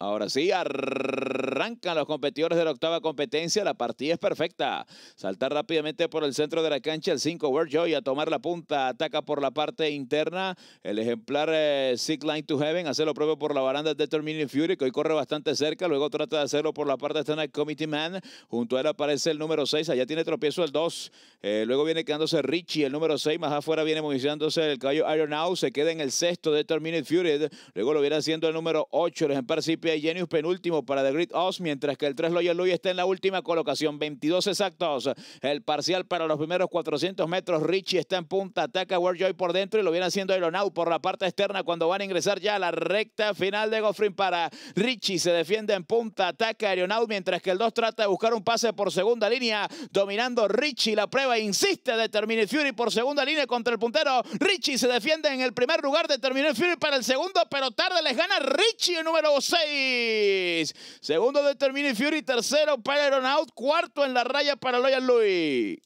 Ahora sí, arrancan los competidores de la octava competencia. La partida es perfecta. Saltar rápidamente por el centro de la cancha el 5 Joy a tomar la punta. Ataca por la parte interna. El ejemplar Sick eh, Line to Heaven hace lo propio por la baranda Determined Fury, que hoy corre bastante cerca. Luego trata de hacerlo por la parte externa Committee Man. Junto a él aparece el número 6. Allá tiene tropiezo el 2. Eh, luego viene quedándose Richie, el número 6. Más afuera viene movilizándose el caballo Iron Out. Se queda en el sexto Determined Fury. Luego lo viene haciendo el número 8, el ejemplar Genius penúltimo para The Great Oz, mientras que el 3 Loyal Louis está en la última colocación, 22 exactos. El parcial para los primeros 400 metros, Richie está en punta, ataca Warjoy por dentro y lo viene haciendo Aeronaut por la parte externa cuando van a ingresar ya a la recta final de Goffrin para Richie, se defiende en punta, ataca Aeronaut, mientras que el 2 trata de buscar un pase por segunda línea, dominando Richie la prueba, insiste de Fury por segunda línea contra el puntero, Richie se defiende en el primer lugar de Fury para el segundo, pero tarde les gana Richie el número 6 Segundo de Termini Fury. Tercero para out Cuarto en la raya para Loyal Louis.